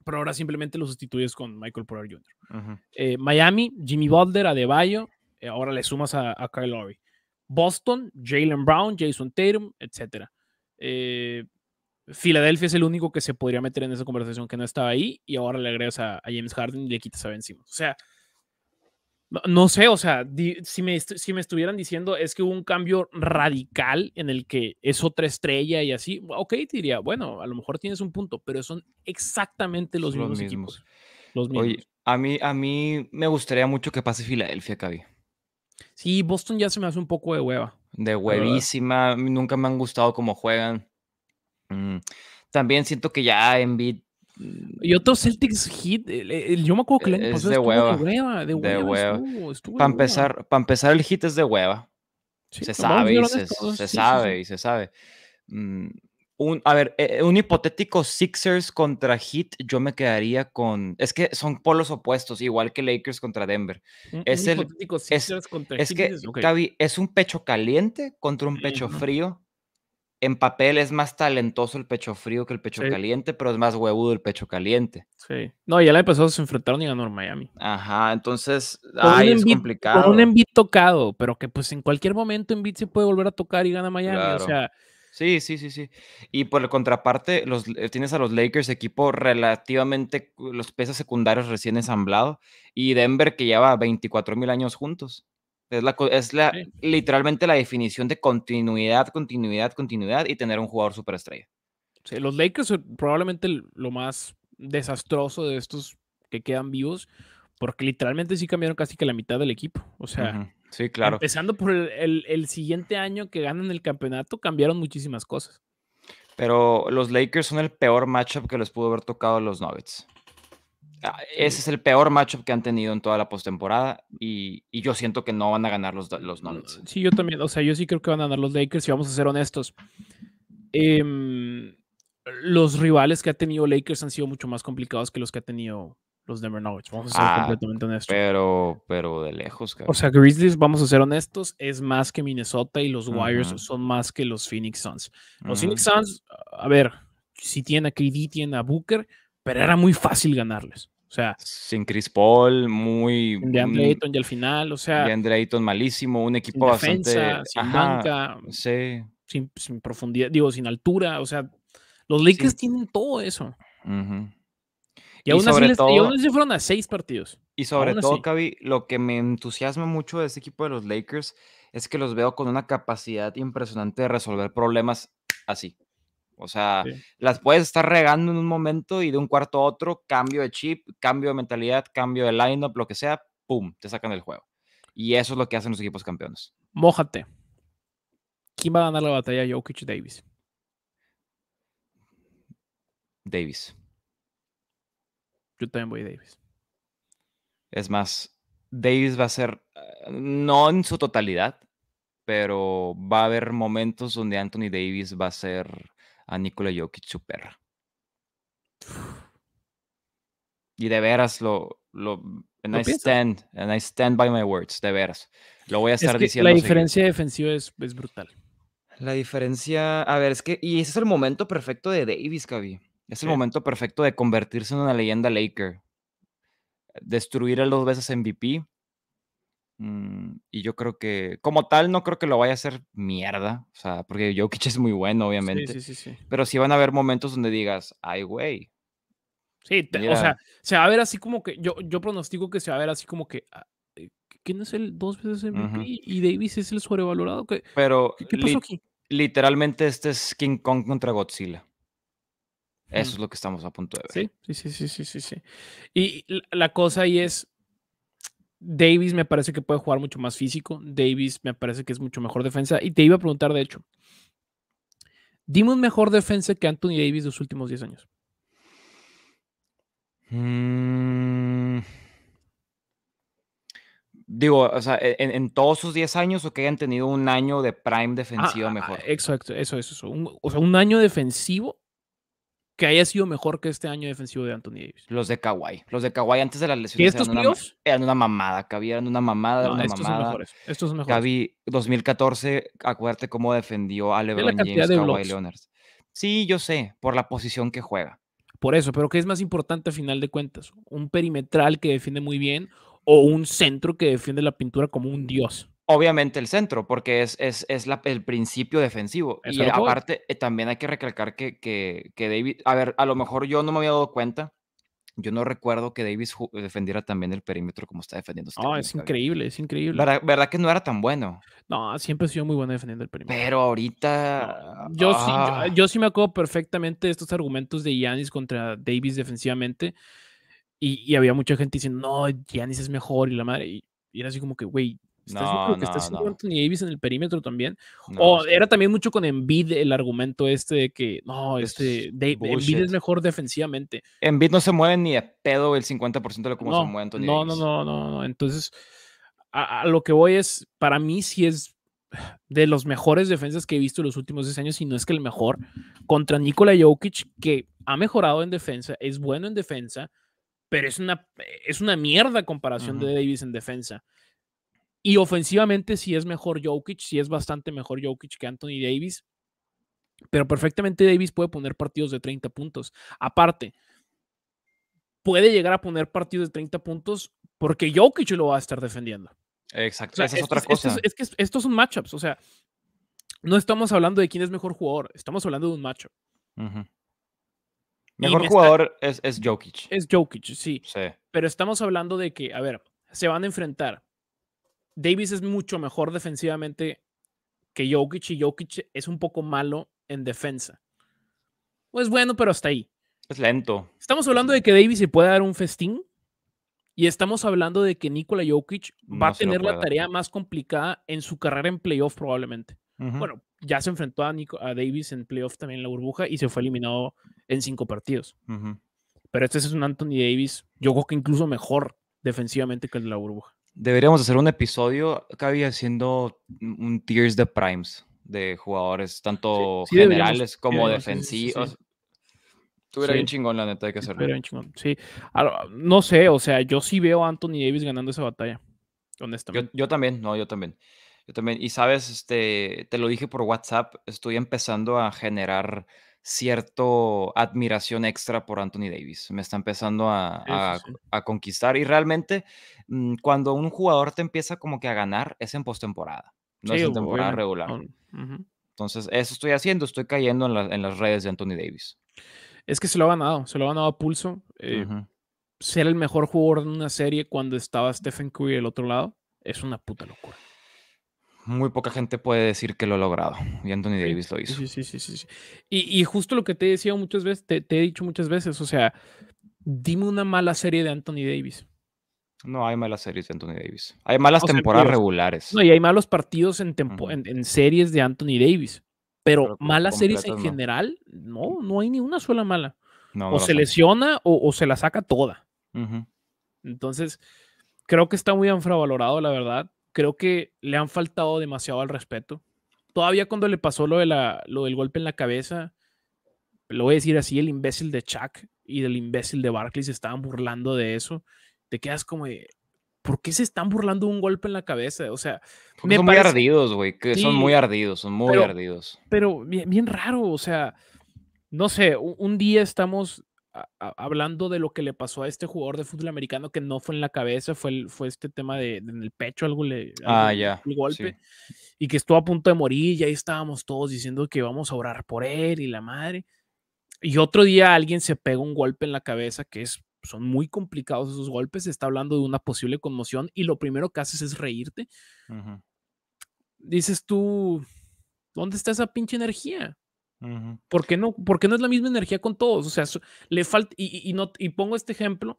pero ahora simplemente lo sustituyes con Michael Porter Jr. Eh, Miami, Jimmy Butler, Adebayo, eh, ahora le sumas a, a Kyle Lowry. Boston, Jalen Brown, Jason Tatum, etc. Eh, Filadelfia es el único que se podría meter en esa conversación que no estaba ahí y ahora le agregas a, James Harden y le quitas a Ben O sea, no, sé, o sea, si, me, si me estuvieran diciendo es que hubo un cambio radical en el que es otra estrella y así, ok, te diría, bueno, a lo mejor tienes un punto, pero son exactamente los, mismos, a mí, a mí me gustaría mucho que pase Filadelfia, Cavi. Sí, Boston ya se me hace un poco de hueva. De huevísima, nunca me han gustado cómo juegan. Mm, también siento que ya en Beat... y mm, otro Celtics hit, yo me acuerdo que el año es de hueva, de hueva, de hueva, para empezar, para empezar el hit es de hueva. se, sabe, se, se, sabe, y se sabe, mm, un, a ver, eh, un hipotético Sixers contra Heat, yo me quedaría con. Es que son polos opuestos, igual que Lakers contra Denver. es es, que, es un pecho caliente contra un pecho frío. En papel es más talentoso el pecho frío que el pecho caliente, pero es más huevudo el pecho caliente. Sí. No, ya la empezó, se enfrentaron y ganó Miami. Ajá, entonces, ay, es complicado. Con un envid tocado, pero que pues en cualquier momento envid se puede volver a tocar y gana Miami. O sea. Sí, sí, sí, sí. Y por la contraparte, los, eh, tienes a los Lakers, equipo relativamente, los pesos secundarios recién ensamblado, y Denver que lleva 24 mil años juntos. Es, la, es la, literalmente la definición de continuidad, continuidad, continuidad y tener un jugador superestrella. Sí, los Lakers son probablemente lo más desastroso de estos que quedan vivos, porque literalmente sí cambiaron casi que la mitad del equipo. O sea, Sí, claro. Empezando por el, siguiente año que ganan el campeonato, cambiaron muchísimas cosas. Pero los Lakers son el peor matchup que les pudo haber tocado a los Nuggets. Ah, ese es el peor matchup que han tenido en toda la postemporada y, y, yo siento que no van a ganar los, los mm, Nuggets. Sí, yo también, o sea, yo sí creo que van a ganar los Lakers, si vamos a ser honestos. Em, los rivales que ha tenido Lakers han sido mucho más complicados que los que ha tenido los Denver Nuggets. Vamos a ser ah, completamente honestos. Pero, pero de lejos, cabrón. O sea, Grizzlies, vamos a ser honestos, es más que Minnesota y los Warriors son más que los Phoenix Suns. Los Phoenix Suns, a ver, si tiene a KD, tiene a Booker, pero era muy fácil ganarles. O sea, sin Chris Paul, muy. De Andre mm, Ayton y al final, o sea. De Andre malísimo, un equipo sin Defensa, sin sin, profundidad, digo, sin altura, o sea, los Lakers tienen todo eso. Y, aún, así todo, fueron a seis partidos. Y sobre todo, Cavi, lo que me entusiasma mucho de este equipo de los Lakers es que los veo con una capacidad impresionante de resolver problemas así. O sea, las puedes estar regando en un momento y de un cuarto a otro, cambio de chip, cambio de mentalidad, cambio de lineup, lo que sea, pum, te sacan del juego. Y eso es lo que hacen los equipos campeones. Mójate. ¿Quién va a ganar la batalla, Jokic Davis? Davis también voy Davis. Es más, Davis va a ser, no en su totalidad, pero va a haber momentos donde Anthony Davis va a ser a Nikola Jokic su Y de veras lo, lo and I stand, I stand by my words, de veras. Lo voy a estar diciendo. La diferencia defensiva es, es, brutal. La diferencia, a ver, es que, y ese es el momento perfecto de Davis, Cavi. Es el momento perfecto de convertirse en una leyenda Laker. Destruir a dos veces MVP. Mm, y yo creo que, como tal, no creo que lo vaya a hacer mierda. O sea, porque Jokic es muy bueno, obviamente. Sí, sí, sí, Pero sí van a haber momentos donde digas, ay, güey. Sí, o sea, se va a ver así como que. Yo, yo pronostico que se va a ver así como que. Ah, eh, ¿Quién es el dos veces MVP? Y Davis es el sobrevalorado. Que, Pero, Literalmente, este es King Kong contra Godzilla. Eso es lo que estamos a punto de ver. Sí, sí, sí, sí, sí, sí. Y la cosa ahí es, Davis me parece que puede jugar mucho más físico. Davis me parece que es mucho mejor defensa. Y te iba a preguntar, de hecho, dime mejor defensa que Anthony Davis de los últimos 10 años. Mm. Digo, o sea, e, en, todos sus 10 años o que hayan tenido un año de prime ah, defensivo ah, ah, mejor. Exacto, eso, es eso. o sea, un año defensivo que haya sido mejor que este año defensivo de Anthony Davis. Los de Kawhi. Los de Kawhi antes de las lesiones. ¿Y estos eran, eran una mamada, Kawhi. eran una mamada, una una estos Son mejores. Estos son mejores. 2014, acuérdate cómo defendió a LeBron James, de Kawhi Leonard. Sí, yo sé, por la posición que juega. Por eso, pero ¿qué es más importante a final de cuentas? ¿Un perimetral que defiende muy bien o un centro que defiende la pintura como un dios? Obviamente el centro, porque es, es, el principio defensivo. y aparte, eh, también hay que recalcar que, que, que, David, a ver, a lo mejor yo no me había dado cuenta, yo no recuerdo que Davis eh, defendiera también el perímetro como está defendiendo. Este es increíble, es increíble. La verdad que no era tan bueno. No, siempre ha sido muy bueno defendiendo el perímetro. Pero ahorita... yo, sí, ah. yo, sí me acuerdo perfectamente estos argumentos de Giannis contra Davis defensivamente. Y, había mucha gente diciendo, no, Giannis es mejor y la madre. y era así como que, güey, Estás no, no, no. Davis en el perímetro también. o era también mucho con Embiid el argumento este de que no, este Embiid es mejor defensivamente. Embiid no se mueve ni de pedo el 50% de lo que se mueve Anthony Davis. No, no, no, no, Entonces, a, lo que voy es, para mí sí es de los mejores defensas que he visto en los últimos 10 años, y no es que el mejor, contra Nikola Jokic, que ha mejorado en defensa, es bueno en defensa, pero es una, es una mierda comparación de Davis en defensa. Y ofensivamente sí es mejor Jokic, sí es bastante mejor Jokic que Anthony Davis, pero perfectamente Davis puede poner partidos de 30 puntos. Aparte, puede llegar a poner partidos de 30 puntos porque Jokic lo va a estar defendiendo. Exacto, esa es, otra cosa. Es, que estos son matchups, o sea, no estamos hablando de quién es mejor jugador, estamos hablando de un matchup. Mejor jugador es, es Jokic. Es Jokic, sí. Pero estamos hablando de que, a ver, se van a enfrentar Davis es mucho mejor defensivamente que Jokic y Jokic es un poco malo en defensa. Pues bueno, pero hasta ahí. Es lento. Estamos hablando de que Davis se puede dar un festín y estamos hablando de que Nikola Jokic va a tener la tarea más complicada en su carrera en playoff probablemente. Bueno, ya se enfrentó a, a, Davis en playoff también en la burbuja y se fue eliminado en cinco partidos. Pero este es un Anthony Davis, yo creo que incluso mejor defensivamente que el de la burbuja. Deberíamos hacer un episodio, Cavi, haciendo un tiers de primes de jugadores, tanto generales como defensivos. Tú Estuviera bien chingón, la neta, hay que hacerlo. Bien chingón. Sí, no sé, o sea, yo sí veo a Anthony Davis ganando esa batalla, honestamente. Yo, yo también, no, yo también. Yo también, y sabes, este, te lo dije por WhatsApp, estoy empezando a generar cierto admiración extra por Anthony Davis. Me está empezando a, conquistar. Y realmente, mm, cuando un jugador te empieza como que a ganar, es en postemporada, no es en temporada regular. Entonces, eso estoy haciendo, estoy cayendo en, las redes de Anthony Davis. Es que se lo ha ganado, se lo ha ganado a pulso. Eh, ser el mejor jugador de una serie cuando estaba Stephen Curry del otro lado es una puta locura muy poca gente puede decir que lo ha logrado. Y Anthony Davis lo hizo. Sí, sí, sí, Y, justo lo que te he decía muchas veces, te, he dicho muchas veces, o sea, dime una mala serie de Anthony Davis. No hay malas series de Anthony Davis. Hay malas temporadas regulares. No, y hay malos partidos en, series de Anthony Davis. Pero, malas series en general, no, no hay ni una sola mala. o se lesiona o, se la saca toda. Entonces, creo que está muy infravalorado, la verdad creo que le han faltado demasiado al respeto. Todavía cuando le pasó lo, de la, lo del golpe en la cabeza, lo voy a decir así, el imbécil de Chuck y del imbécil de Barclays estaban burlando de eso. Te quedas como ¿por qué se están burlando de un golpe en la cabeza? O sea, me son, muy ardidos, que son muy ardidos, güey, son muy ardidos, son muy ardidos. Pero bien, bien, raro, o sea, no sé, un día estamos hablando de lo que le pasó a este jugador de fútbol americano que no fue en la cabeza, fue, fue este tema de, en el pecho, algo le. El ah, golpe. Y que estuvo a punto de morir, y ahí estábamos todos diciendo que vamos a orar por él y la madre. Y otro día alguien se pega un golpe en la cabeza que es son muy complicados esos golpes, se está hablando de una posible conmoción y lo primero que haces es reírte. Dices tú, ¿dónde está esa pinche energía? Porque no, porque no es la misma energía con todos. O sea, le falta, y, no, y pongo este ejemplo,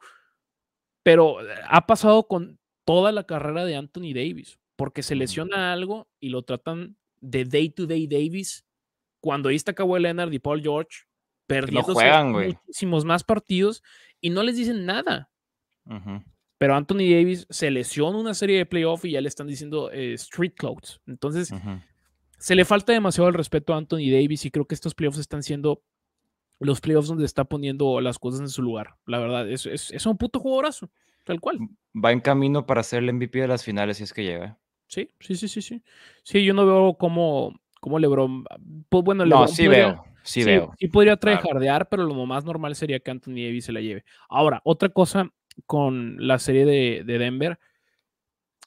pero eh, ha pasado con toda la carrera de Anthony Davis, porque se lesiona algo y lo tratan de day to day Davis. Cuando ahí está Kawhi Leonard y Paul George, perdiendo muchísimos más partidos y no les dicen nada. Pero Anthony Davis se lesiona una serie de playoffs y ya le están diciendo eh, street clothes. Entonces, se le falta demasiado el respeto a Anthony Davis y creo que estos playoffs están siendo los playoffs donde está poniendo las cosas en su lugar. La verdad, es, un puto jugadorazo, tal cual. Mm, va en camino para ser el MVP de las finales si es que llega. Sí, sí, sí, sí, sí. Sí, yo no veo cómo, LeBron... Pues bueno, LeBron no, sí veo, sí, veo. Sí podría traer jardear, pero lo más normal sería que Anthony Davis se la lleve. Ahora, otra cosa con la serie de, de Denver.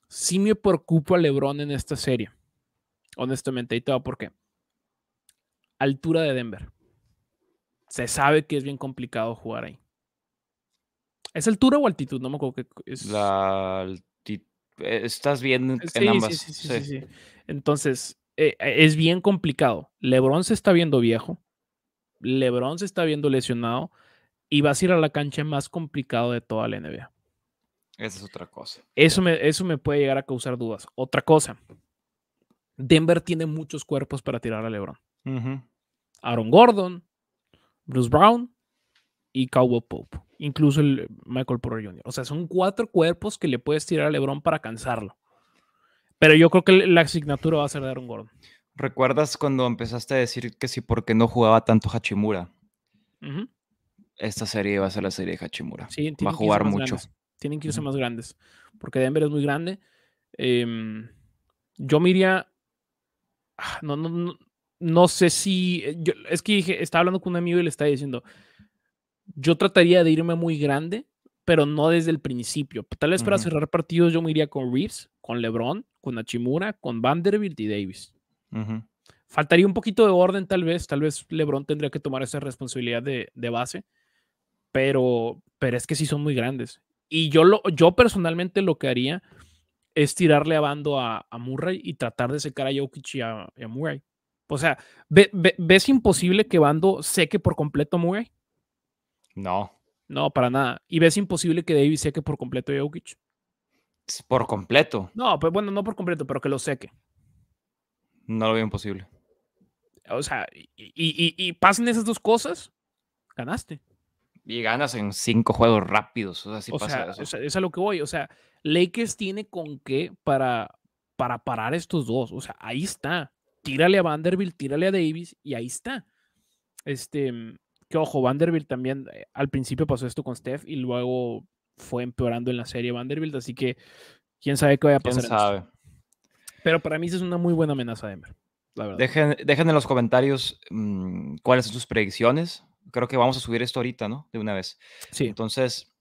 Sí me preocupa LeBron en esta serie honestamente, y te va porque altura de Denver. Se sabe que es bien complicado jugar ahí. ¿Es altura o altitud? No me acuerdo qué es. Eh, estás bien en ambas. Entonces, eh, es bien complicado. LeBron se está viendo viejo. LeBron se está viendo lesionado. Y vas a ir a la cancha más complicado de toda la NBA. Esa es otra cosa. Eso eso me puede llegar a causar dudas. Otra cosa. Denver tiene muchos cuerpos para tirar a LeBron. Aaron Gordon, Bruce Brown y Cowboy Pope. Incluso el Michael Porter Jr. O sea, son cuatro cuerpos que le puedes tirar a LeBron para cansarlo. Pero yo creo que la asignatura va a ser de Aaron Gordon. ¿Recuerdas cuando empezaste a decir que sí porque no jugaba tanto Hachimura? Esta serie va a ser la serie de Hachimura. Sí, va a jugar mucho. Tienen que irse más grandes. Porque Denver es muy grande. Em, yo miría Ah, no, no, no, sé si, eh, es que dije, estaba hablando con un amigo y le estaba diciendo, yo trataría de irme muy grande, pero no desde el principio. Tal vez para cerrar partidos yo me iría con Reeves, con LeBron, con Achimura, con Vanderbilt y Davis. Faltaría un poquito de orden tal vez, tal vez LeBron tendría que tomar esa responsabilidad de, de base, pero, pero es que sí son muy grandes. Y yo, lo, yo personalmente lo que haría es tirarle a bando a, a Murray y tratar de secar a Jokic y a, Murray. O sea, ¿ves, imposible que Bando seque por completo a Murray? No. No, para nada. ¿Y ves imposible que Davis seque por completo a Jokic? Por completo. No, pues bueno, no por completo, pero que lo seque. No lo veo imposible. O sea, y, y, y pasen esas dos cosas, ganaste y ganas en cinco juegos rápidos. O sea, pasa eso. es a lo que voy. O sea, Lakers tiene con qué para, para parar estos dos. O sea, ahí está. Tírale a Vanderbilt, tírale a Davis y ahí está. Este, mm, que ojo, Vanderbilt también eh, al principio pasó esto con Steph y luego fue empeorando en la serie Vanderbilt, así que quién sabe qué vaya a pasar. sabe? Pero para mí es una muy buena amenaza, Denver. Dejen, en los comentarios mm, cuáles son sus predicciones creo que vamos a subir esto ahorita, ¿no? De una vez. Sí. Entonces,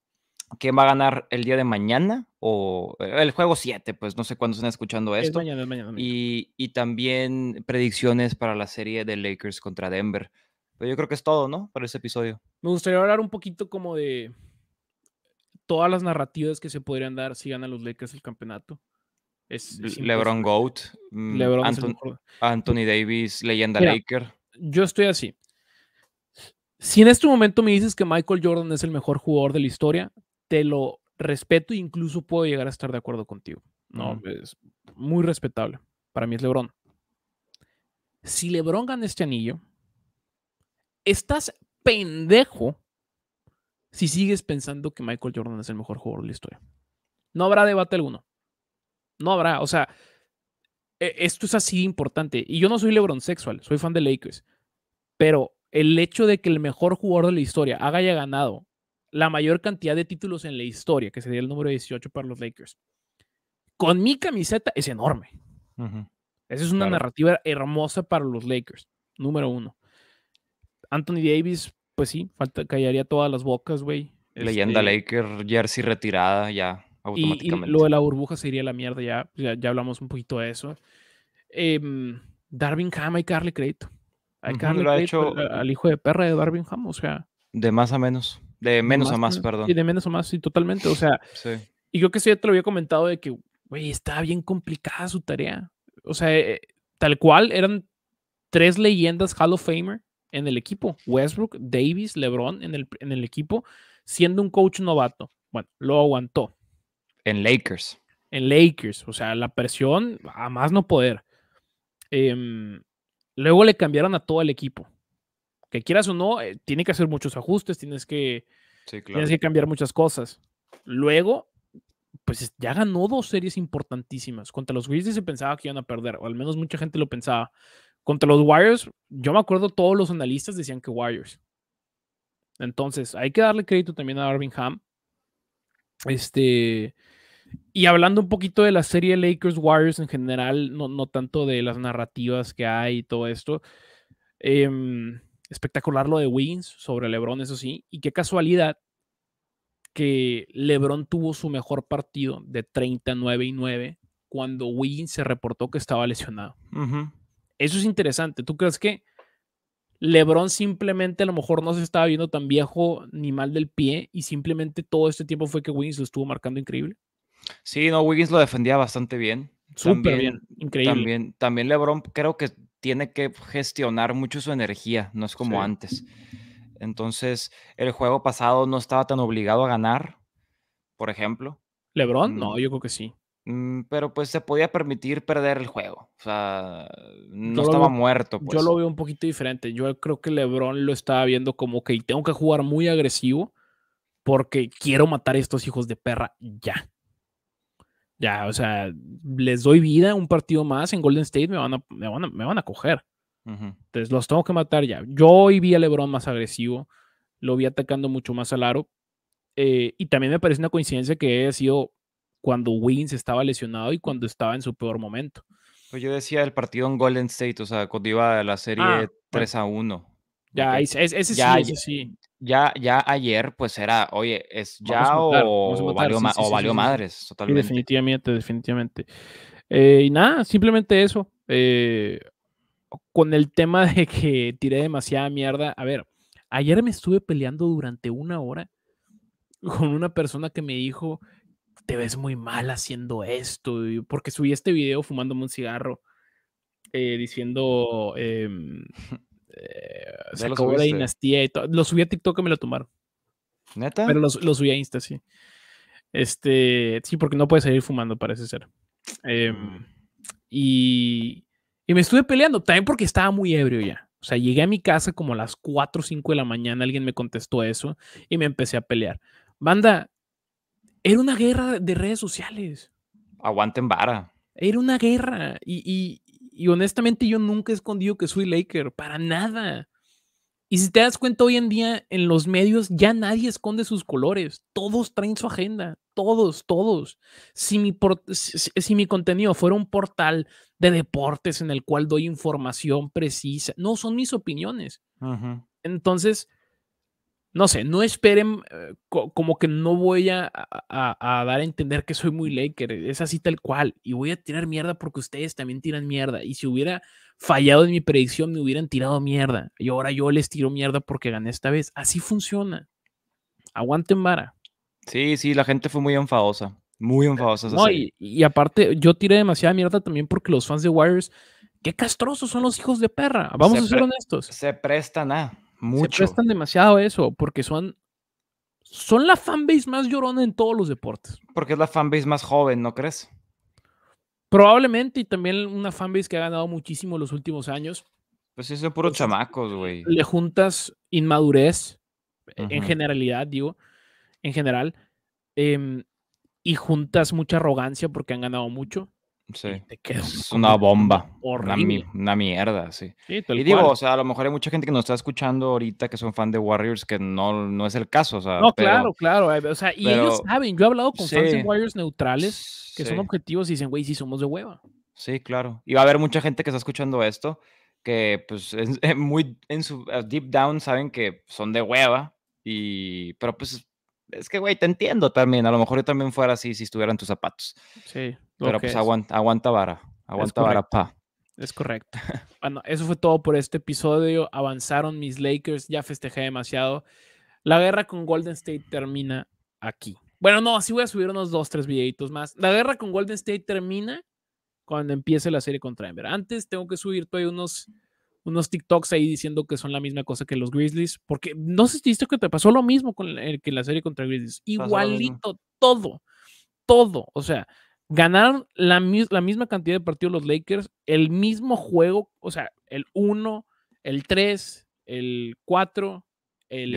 ¿quién va a ganar el día de mañana? O eh, el juego 7, pues no sé cuándo están escuchando esto. Es mañana, es mañana, Y, también predicciones para la serie de Lakers contra Denver. Pero yo creo que es todo, ¿no? Para este episodio. Me gustaría hablar un poquito como de todas las narrativas que se podrían dar si ganan los Lakers el campeonato. Es, LeBron Goat, mm, Anthony Davis, leyenda Mira, Laker. Yo estoy así si en este momento me dices que Michael Jordan es el mejor jugador de la historia, te lo respeto e incluso puedo llegar a estar de acuerdo contigo. No, es muy respetable. Para mí es LeBron. Si LeBron gana este anillo, estás pendejo si sigues pensando que Michael Jordan es el mejor jugador de la historia. No habrá debate alguno. No habrá, o sea, e-, esto es así importante. Y yo no soy LeBron sexual, soy fan de Lakers. Pero el hecho de que el mejor jugador de la historia haya ganado la mayor cantidad de títulos en la historia, que sería el número 18 para los Lakers, con mi camiseta es enorme. Esa es una narrativa hermosa para los Lakers, número uno. Anthony Davis, pues sí, falta, callaría todas las bocas, güey. Leyenda este Lakers, jersey retirada ya automáticamente. Y, lo de la burbuja sería la mierda, ya, ya, hablamos un poquito de eso. Em, Darvin Darwin y Carly Crédito lo ha hecho al, hijo de perra de Darwin Ham, o sea. De más a menos. De menos a más, perdón. Y de menos a más, sí, totalmente. O sea. Y yo que sé te lo había comentado de que, güey, estaba bien complicada su tarea. O sea, eh, eh, tal cual eran tres leyendas Hall of Famer en el equipo. Westbrook, Davis, LeBron en el, en el equipo, siendo un coach novato. Bueno, lo aguantó. En Lakers. En Lakers. O sea, la presión a más no poder. Eh, Luego le cambiaron a todo el equipo. Que quieras o no, eh, tiene que hacer muchos ajustes, tienes que, cambiar muchas cosas. Luego, pues ya ganó dos series importantísimas. Contra los Grizzlies se pensaba que iban a perder, o al menos mucha gente lo pensaba. Contra los Warriors, yo me acuerdo todos los analistas decían que Warriors. Entonces, hay que darle crédito también a Ham. Este, y hablando un poquito de la serie Lakers Warriors en general, no, tanto de las narrativas que hay y todo esto, em, espectacular lo de Wiggins sobre LeBron, eso sí, y qué casualidad que LeBron tuvo su mejor partido de 39 y 9 cuando Wiggins se reportó que estaba lesionado. Eso es interesante. ¿Tú crees que LeBron simplemente a lo mejor no se estaba viendo tan viejo ni mal del pie y simplemente todo este tiempo fue que Wiggins lo estuvo marcando increíble? Sí, no, Wiggins lo defendía bastante bien. Súper bien, increíble. También, LeBron creo que tiene que gestionar mucho su energía, no es como antes. Entonces, el juego pasado no estaba tan obligado a ganar, por ejemplo. ¿Lebron? No, mm. yo creo que sí. Mm, pero pues se podía permitir perder el juego. O sea, no estaba muerto. Yo pues. lo veo un poquito diferente. Yo creo que Lebron lo estaba viendo como que tengo que jugar muy agresivo porque quiero matar a estos hijos de perra ya. Ya, o sea, les doy vida un partido más en Golden State, me van a, me van a, coger. Entonces los tengo que matar ya. Yo hoy vi a LeBron más agresivo, lo vi atacando mucho más a aro. Eh, y también me parece una coincidencia que haya sido cuando Wins estaba lesionado y cuando estaba en su peor momento. Pues yo decía el partido en Golden State, o sea, cuando iba a la serie 3 ah, a 1. Ya, ese, sí, ese sí ya, ya ayer, pues era, oye, es ya o, valió, madres, totalmente. definitivamente, definitivamente. Eh, y nada, simplemente eso. Eh, con el tema de que tiré demasiada mierda. A ver, ayer me estuve peleando durante una hora con una persona que me dijo, te ves muy mal haciendo esto, porque subí este video fumándome un cigarro, eh, diciendo, em, eh, se acabó la dinastía y todo. Lo subí a TikTok y me lo tomaron. ¿Neta? Pero lo, subí a Insta, sí. Este, sí, porque no puedes seguir fumando, parece ser. Em, y, y me estuve peleando, también porque estaba muy ebrio ya. O sea, llegué a mi casa como a las 4 o 5 de la mañana, alguien me contestó eso y me empecé a pelear. Banda, era una guerra de redes sociales. Aguanten vara. Era una guerra y, y honestamente yo nunca he escondido que soy Laker, para nada. Y si te das cuenta hoy en día en los medios ya nadie esconde sus colores, todos traen su agenda, todos, todos. Si mi, si, mi contenido fuera un portal de deportes en el cual doy información precisa, no son mis opiniones. Entonces, no sé, no esperen, eh, como que no voy a, dar a entender que soy muy Laker, es así tal cual, y voy a tirar mierda porque ustedes también tiran mierda, y si hubiera fallado en mi predicción me hubieran tirado mierda, y ahora yo les tiro mierda porque gané esta vez, así funciona, aguanten vara. Sí, sí, la gente fue muy enfadosa, muy eh, enfadosa. y, aparte, yo tiré demasiada mierda también porque los fans de Warriors, qué castrosos son los hijos de perra, vamos a ser honestos. Se prestan a... Se prestan demasiado eso porque son, son la fanbase más llorona en todos los deportes. Porque es la fanbase más joven, ¿no crees? Probablemente y también una fanbase que ha ganado muchísimo los últimos años. Pues eso es puro chamacos, güey. Le juntas inmadurez, e, en generalidad, digo, en general, em, y juntas mucha arrogancia porque han ganado mucho. Sí. es una bomba. Una, mierda, sí. y digo, o sea, a lo mejor hay mucha gente que nos está escuchando ahorita que son fan de Warriors, que no, no es el caso. no, claro, claro. Eh, o sea, y ellos saben, yo he hablado con fans de Warriors neutrales que son objetivos y dicen, güey, sí somos de hueva. Sí, claro. Y va a haber mucha gente que está escuchando esto que pues muy en su ah, deep down saben que son de hueva y pero pues es que güey, te entiendo también, a lo mejor yo también fuera así si estuviera tus zapatos. Sí. Pero pues aguanta, vara, aguanta vara, pa. Es correcto. Bueno, eso fue todo por este episodio. Avanzaron mis Lakers, ya festejé demasiado. La guerra con Golden State termina aquí. Bueno, no, así voy a subir unos dos, tres videitos más. La guerra con Golden State termina cuando empiece la serie contra Denver. Antes tengo que subir todavía unos, unos TikToks ahí diciendo que son la misma cosa que los Grizzlies, porque no sé si viste que te pasó lo mismo con el, que la serie contra Grizzlies. Igualito, todo, todo. O sea, Ganaron la, misma cantidad de partidos los Lakers, el mismo juego, o sea, el 1, el 3, el 4 el, y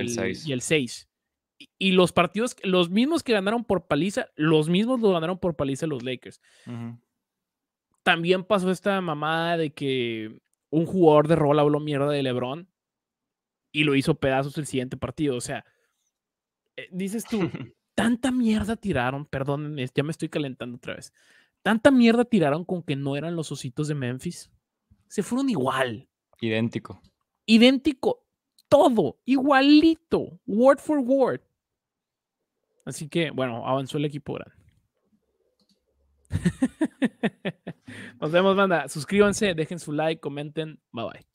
el 6. Y, los partidos, los mismos que ganaron por paliza, los mismos los ganaron por paliza los Lakers. También pasó esta mamada de que un jugador de rol habló mierda de LeBron y lo hizo pedazos el siguiente partido. O sea, eh, dices tú, tanta mierda tiraron, perdón, ya me estoy calentando otra vez. Tanta mierda tiraron con que no eran los ositos de Memphis. Se fueron igual. Idéntico. Idéntico. Todo. Igualito. Word for word. Así que, bueno, avanzó el equipo grande. Nos vemos, banda. Suscríbanse, dejen su like, comenten. Bye bye.